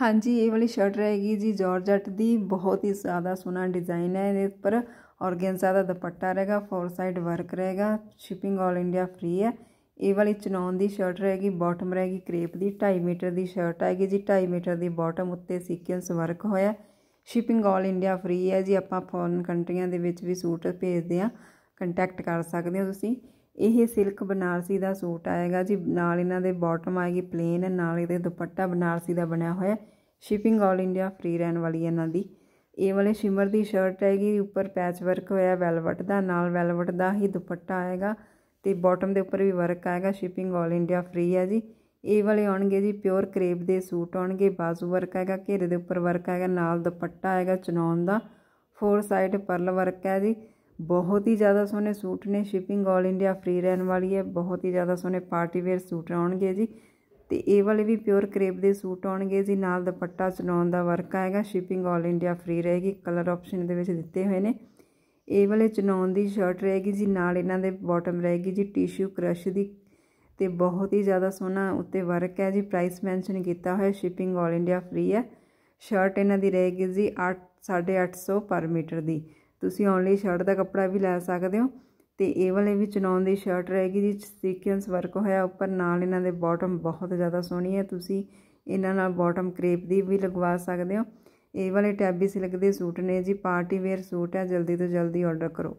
ਹਾਂਜੀ ਇਹ ਵਾਲੀ ਸ਼ਰਟ ਰਹੇਗੀ ਜੀ ਜਾਰਜਟ ਦੀ ਬਹੁਤ ਹੀ ਜ਼ਿਆਦਾ ਸੋਹਣਾ ਡਿਜ਼ਾਈਨ ਹੈ ਇਹਦੇ ਉੱਪਰ ਔਰਗੈਂਜ਼ਾ ਦਾ ਦੁਪੱਟਾ ਰਹੇਗਾ ਫੋਰ ਸਾਈਡ ਵਰਕ ਰਹੇਗਾ ਸ਼ਿਪਿੰਗ 올 ਇੰਡੀਆ ਫ੍ਰੀ ਹੈ ਇਹ ਵਾਲੀ ਚਨੌਨ ਦੀ ਸ਼ਰਟ ਰਹੇਗੀ ਬਾਟਮ ਰਹੇਗੀ ਕ੍ਰੇਪ ਦੀ 2.5 ਮੀਟਰ ਦੀ ਸ਼ਰਟ ਆਏਗੀ ਜੀ 2.5 ਮੀਟਰ ਦੀ ਬਾਟਮ ਉੱਤੇ ਸੀਕੁਐਂਸ ਵਰਕ ਹੋਇਆ ਸ਼ਿਪਿੰਗ 올 ਇੰਡੀਆ ਫ੍ਰੀ ਹੈ ਜੀ ਆਪਾਂ ਫੋਰਨ ਕੰਟਰੀਆਂ ਦੇ ਵਿੱਚ ਵੀ ਸੂਟ ਭੇਜਦੇ ਆ ਕੰਟੈਕਟ ਕਰ ਸਕਦੇ ਹੋ ਤੁਸੀਂ ਇਹ ਸਿਲਕ ਬਨਾਰਸੀ ਦਾ ਸੂਟ ਆਏਗਾ ਜੀ ਨਾਲ ਇਹਨਾਂ ਦੇ ਬਾਟਮ ਆਏਗੀ ਪਲੇਨ ਨਾਲ ਇਹਦੇ ਦੁਪੱਟਾ ਬਨਾਰਸੀ ਦਾ ਬਣਿਆ ਹੋਇਆ ਸ਼ਿਪਿੰਗ 올 ਇੰਡੀਆ ਫ੍ਰੀ ਰਹਿਣ ਵਾਲੀ ਇਹਨਾਂ ਦੀ ਇਹ ਵਾਲੇ ਸ਼ਿਮਰ ਦੀ ਸ਼ਰਟ ਹੈਗੀ ਉੱਪਰ ਪੈਚ ਵਰਕ ਹੋਇਆ ਵੈਲਵਟ ਦਾ ਨਾਲ ਵੈਲਵਟ ਦਾ ਹੀ ਦੁਪੱਟਾ ਆਏਗਾ ਤੇ ਬਾਟਮ ਦੇ ਉੱਪਰ ਵੀ ਵਰਕ ਆਏਗਾ ਸ਼ਿਪਿੰਗ 올 ਇੰਡੀਆ ਫ੍ਰੀ ਹੈ ਜੀ ਇਹ ਵਾਲੇ ਆਉਣਗੇ ਜੀ ਪਿਓਰ ਕਰੇਪ ਦੇ ਸੂਟ ਆਉਣਗੇ ਬਾਜ਼ੂ ਵਰਕ ਆਏਗਾ ਘੇਰੇ ਦੇ ਉੱਪਰ ਵਰਕ ਆਏਗਾ ਨਾਲ ਦੁਪੱਟਾ ਆਏਗਾ ਚਨੌਨ ਦਾ ਫੋਰ ਸਾਈਡ ਪਰਲ ਵਰਕ ਹੈ ਜੀ ਬਹੁਤ ਹੀ ਜ਼ਿਆਦਾ ਸੋਹਣੇ ਸੂਟ ਨੇ ਸ਼ਿਪਿੰਗ 올 ਇੰਡੀਆ ਫ੍ਰੀ ਰਹਿਣ ਵਾਲੀ ਹੈ ਬਹੁਤ ਹੀ ਜ਼ਿਆਦਾ ਸੋਹਣੇ ਪਾਰਟੀ ਵੇਅਰ ਸੂਟ ਆਉਣਗੇ ਜੀ ਤੇ ਇਹ ਵਾਲੇ ਵੀ ਪਿਓਰ ਕਰੇਪ ਦੇ ਸੂਟ ਆਉਣਗੇ ਜੀ ਨਾਲ ਦੁਪੱਟਾ ਚਨੌਨ ਦਾ ਵਰਕ ਆਏਗਾ ਸ਼ਿਪਿੰਗ 올 ਇੰਡੀਆ ਫ੍ਰੀ ਰਹੇਗੀ ਕਲਰ ਆਪਸ਼ਨ ਦੇ ਵਿੱਚ ਦਿੱਤੇ ਹੋਏ ਨੇ ਇਹ ਵਾਲੇ ਚਨੌਨ ਦੀ ਸ਼ਰਟ ਰਹੇਗੀ ਜੀ ਨਾਲ ਇਹਨਾਂ ਦੇ ਬਾਟਮ ਰਹੇਗੀ ਜੀ ਟਿਸ਼ੂ ਕ੍ਰਸ਼ ਦੀ ਤੇ ਬਹੁਤ ਹੀ ਜ਼ਿਆਦਾ ਸੋਹਣਾ ਉੱਤੇ ਵਰਕ ਹੈ ਜੀ ਪ੍ਰਾਈਸ ਮੈਂਸ਼ਨ ਕੀਤਾ ਹੋਇਆ ਸ਼ਿਪਿੰਗ 올 ਇੰਡੀਆ ਫ੍ਰੀ ਹੈ ਸ਼ਰਟ ਇਹਨਾਂ ਦੀ ਰਹੇਗੀ ਜੀ 8 850 ਪਰ ਮੀਟਰ ਦੀ ਤੁਸੀਂ ਓਨਲੀ ਸ਼ਰਟ ਦਾ ਕੱਪੜਾ ਵੀ ਲੈ ਸਕਦੇ ਹੋ ਤੇ ਇਹ ਵਾਲੇ ਵੀ ਚਨੌਨ ਦੀ ਸ਼ਰਟ ਰਹੇਗੀ ਜੀ ਸੀਕੁਐਂਸ ਵਰਕ ਹੋਇਆ ਉੱਪਰ ਨਾਲ ਇਹਨਾਂ ਦੇ ਬਾਟਮ ਬਹੁਤ ਜ਼ਿਆਦਾ ਸੋਹਣੀ ਹੈ ਤੁਸੀਂ ਇਹਨਾਂ ਨਾਲ ਬਾਟਮ ਕ੍ਰੇਪ ਦੀ ਵੀ ਲਗਵਾ ਸਕਦੇ ਹੋ ਇਹ ਵਾਲੇ ਟੈਬੀ ਸਿਲਕ ਦੇ ਸੂਟ ਨੇ ਜੀ ਪਾਰਟੀ ਵੇਅਰ ਸੂਟ ਹੈ ਜਲਦੀ ਤੋਂ ਜਲਦੀ ਆਰਡਰ ਕਰੋ